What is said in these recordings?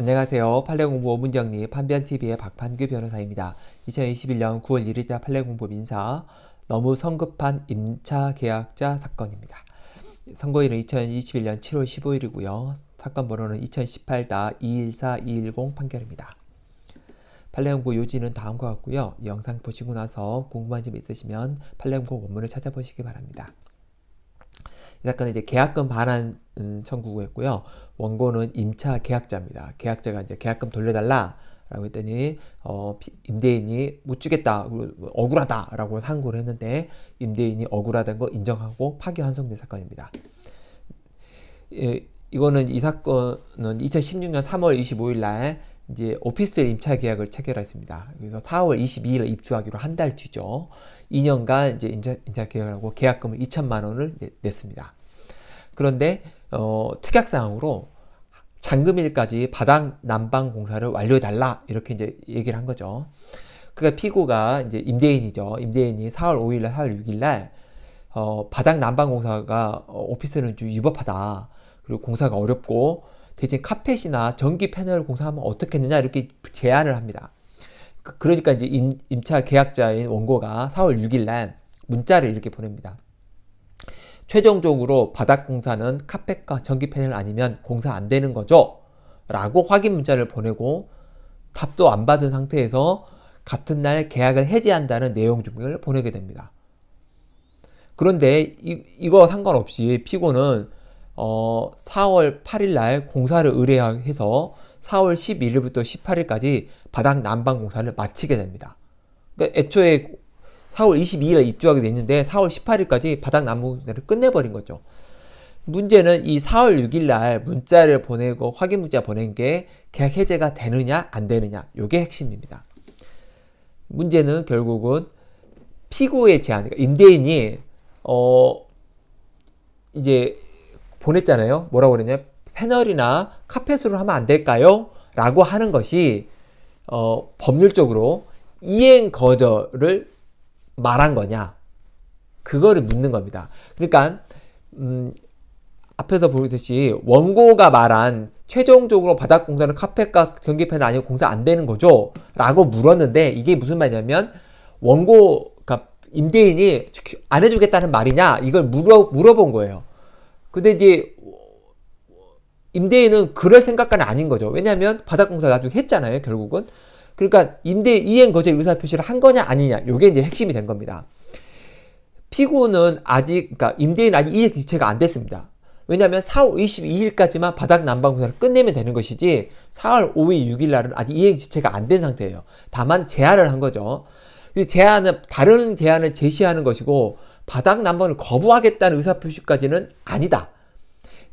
안녕하세요. 판례공부 5문 정리 판변TV의 박판규 변호사입니다. 2021년 9월 1일자 판례공부 민사 너무 성급한 임차계약자 사건입니다. 선고일은 2021년 7월 15일이고요. 사건 번호는 2018-214-210 판결입니다. 판례연구 요지는 다음과 같고요. 이 영상 보시고 나서 궁금한 점 있으시면 판례연구 원문을 찾아보시기 바랍니다. 이 사건은 이제 계약금 반환 음, 청구고였고요. 원고는 임차 계약자입니다. 계약자가 이제 계약금 돌려달라. 라고 했더니 어, 임대인이 못 주겠다 억울하다 라고 항고를 했는데 임대인이 억울하다는 거 인정하고 파기환송된 사건입니다. 예, 이거는 이 사건은 2016년 3월 25일 날 이제 오피스텔 임차 계약을 체결했습니다. 그래서 4월 22일 입주하기로 한 달 뒤죠. 2년간 이제 임차, 임차 계약을 하고 계약금을 2천만 원을 냈습니다. 그런데 어, 특약 사항으로 잔금일까지 바닥 난방 공사를 완료해달라 이렇게 이제 얘기를 한 거죠. 그러니까 피고가 이제 임대인이죠. 임대인이 4월 5일날 4월 6일날 어, 바닥 난방 공사가 어, 오피스는 좀 위법하다. 그리고 공사가 어렵고 대신 카펫이나 전기 패널 공사하면 어떻겠느냐 이렇게 제안을 합니다. 그, 러니까 이제 임, 임차 계약자인 원고가 4월 6일날 문자를 이렇게 보냅니다. 최종적으로 바닥 공사는 카펫과 전기 패널 아니면 공사 안 되는 거죠? 라고 확인 문자를 보내고 답도 안 받은 상태에서 같은 날 계약을 해지한다는 내용 중을 보내게 됩니다. 그런데 이, 거 상관없이 피고는 어, 4월 8일 날 공사를 의뢰해서 4월 11일부터 18일까지 바닥 난방 공사를 마치게 됩니다. 그러니까 애초에 4월 22일에 입주하게 됐는데 4월 18일까지 바닥 남부를 끝내버린 거죠. 문제는 이 4월 6일 날 문자를 보내고 확인 문자 보낸 게 계약 해제가 되느냐 안 되느냐 요게 핵심입니다. 문제는 결국은 피고의 제안, 그러니까 임대인이 어 이제 보냈잖아요. 뭐라고 그랬냐? 패널이나 카펫으로 하면 안 될까요? 라고 하는 것이 어 법률적으로 이행 거절을 말한 거냐? 그거를 묻는 겁니다. 그러니까 음, 앞에서 보듯이 원고가 말한 최종적으로 바닥 공사는 카펫과 전기판이 아니고 공사 안 되는 거죠? 라고 물었는데 이게 무슨 말이냐면 원고 그 임대인이 안 해주겠다는 말이냐 이걸 물어, 물어본 거예요. 근데 이제 임대인은 그럴 생각까는 아닌 거죠. 왜냐하면 바닥 공사 나중에 했잖아요. 결국은 그러니까 임대 이행 거절 의사 표시를 한 거냐 아니냐 요게 이제 핵심이 된 겁니다. 피고는 아직 그러니까 임대인 아직 이익 지체가 안 됐습니다. 왜냐하면 4월 22일까지만 바닥 난방 공사를 끝내면 되는 것이지 4월 5일 6일 날은 아직 이행 지체가 안 된 상태예요. 다만 제안을 한 거죠. 제안은 다른 제안을 제시하는 것이고 바닥 난방을 거부하겠다는 의사 표시까지는 아니다.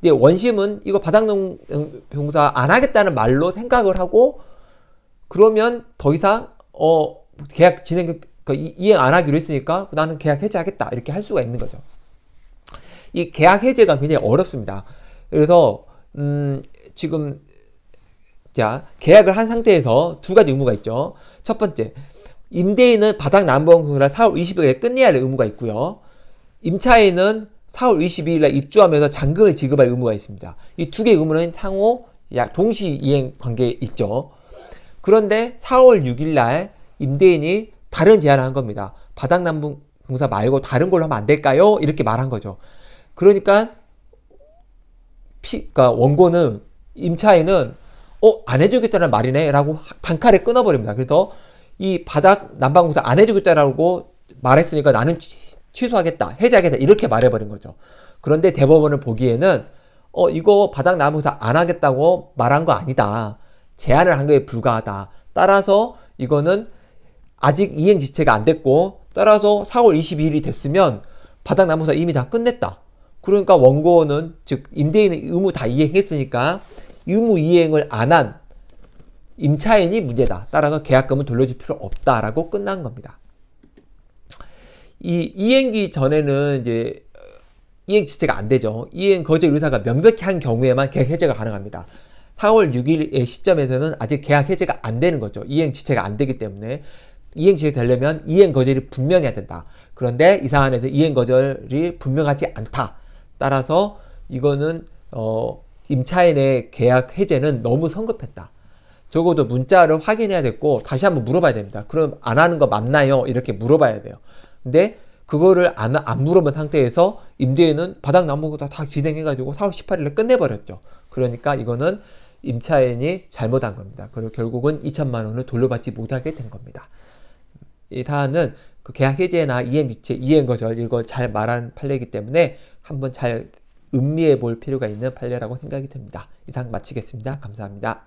이제 원심은 이거 바닥 농사 음, 안 하겠다는 말로 생각을 하고 그러면 더 이상 어 계약 진행 그러니까 이행 안 하기로 했으니까 나는 계약 해제하겠다 이렇게 할 수가 있는 거죠. 이 계약 해제가 굉장히 어렵습니다. 그래서 음 지금 자 계약을 한 상태에서 두 가지 의무가 있죠. 첫 번째 임대인은 바닥 남부원금이 4월 20일에 끝내야 할 의무가 있고요. 임차인은 4월 22일에 입주하면서 잔금을 지급할 의무가 있습니다. 이 두 개의 의무는 상호 동시 이행 관계에 있죠. 그런데 4월 6일 날 임대인이 다른 제안을 한 겁니다. 바닥난 공사 말고 다른 걸로 하면 안 될까요? 이렇게 말한 거죠. 그러니까 피, 그러니까 원고는 임차인은 어, 안 해주겠다는 말이네? 라고 단칼에 끊어버립니다. 그래서 이 바닥 난방공사 안 해주겠다라고 말했으니까 나는 취소하겠다, 해지하겠다, 이렇게 말해버린 거죠. 그런데 대법원을 보기에는, 어, 이거 바닥 난방공사 안 하겠다고 말한 거 아니다. 제한을 한 거에 불과하다. 따라서 이거는 아직 이행 지체가 안 됐고 따라서 4월 22일이 됐으면 바닥 나무사 이미 다 끝냈다. 그러니까 원고는 즉 임대인의 의무 다 이행했으니까 의무 이행을 안 한 임차인이 문제다. 따라서 계약금을 돌려줄 필요 없다라고 끝난 겁니다. 이 이행기 전에는 이제 이행 지체가 안 되죠. 이행 거절 의사가 명백히 한 경우에만 계약 해제가 가능합니다. 4월 6일의 시점에서는 아직 계약 해제가 안 되는 거죠. 이행 지체가 안 되기 때문에 이행 지체 가 되려면 이행 거절이 분명해야 된다. 그런데 이 사안에서 이행 거절이 분명하지 않다. 따라서 이거는 어 임차인의 계약 해제는 너무 성급했다. 적어도 문자를 확인해야 됐고 다시 한번 물어봐야 됩니다. 그럼 안 하는 거 맞나요? 이렇게 물어봐야 돼요. 근데 그거를 안, 안 물어본 상태에서 임대인은 바닥 나무가 다 진행해가지고 4월 18일에 끝내버렸죠. 그러니까 이거는 임차인이 잘못한 겁니다. 그리고 결국은 2천만 원을 돌려받지 못하게 된 겁니다. 이 사안은 그 계약 해제나 이행지체, 이행거절 이걸 잘 말한 판례이기 때문에 한번 잘 음미해 볼 필요가 있는 판례라고 생각이 듭니다. 이상 마치겠습니다. 감사합니다.